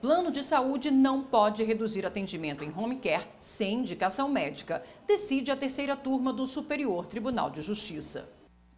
Plano de saúde não pode reduzir atendimento em home care sem indicação médica, decide a terceira turma do Superior Tribunal de Justiça.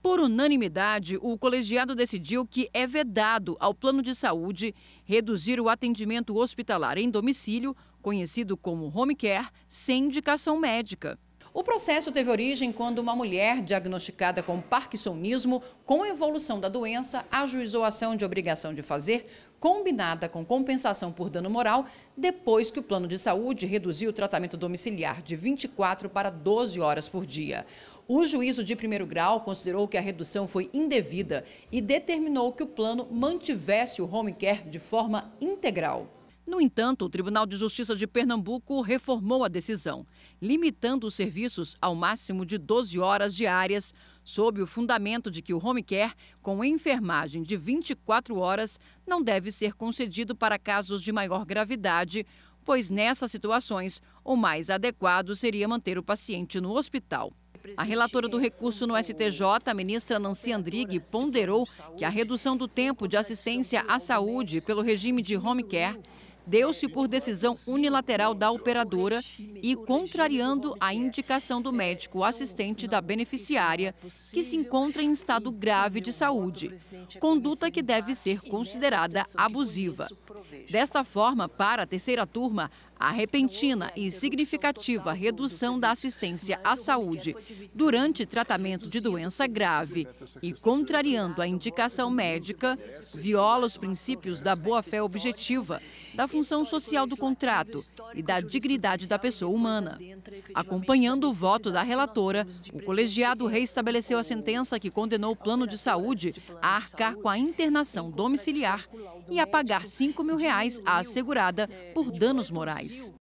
Por unanimidade, o colegiado decidiu que é vedado ao plano de saúde reduzir o atendimento hospitalar em domicílio, conhecido como home care, sem indicação médica. O processo teve origem quando uma mulher diagnosticada com parkinsonismo, com evolução da doença, ajuizou a ação de obrigação de fazer, combinada com compensação por dano moral, depois que o plano de saúde reduziu o tratamento domiciliar de 24 para 12 horas por dia. O juízo de primeiro grau considerou que a redução foi indevida e determinou que o plano mantivesse o home care de forma integral. No entanto, o Tribunal de Justiça de Pernambuco reformou a decisão, limitando os serviços ao máximo de 12 horas diárias, sob o fundamento de que o home care com enfermagem de 24 horas não deve ser concedido para casos de maior gravidade, pois nessas situações o mais adequado seria manter o paciente no hospital. A relatora do recurso no STJ, a ministra Nancy Andrighi, ponderou que a redução do tempo de assistência à saúde pelo regime de home care deu-se por decisão unilateral da operadora e contrariando a indicação do médico assistente da beneficiária, que se encontra em estado grave de saúde, conduta que deve ser considerada abusiva. Desta forma, para a terceira turma, a repentina e significativa redução da assistência à saúde durante tratamento de doença grave e contrariando a indicação médica, viola os princípios da boa-fé objetiva, da função social do contrato e da dignidade da pessoa humana. Acompanhando o voto da relatora, o colegiado reestabeleceu a sentença que condenou o plano de saúde a arcar com a internação domiciliar e a pagar 5 mil reais à assegurada por danos morais. You.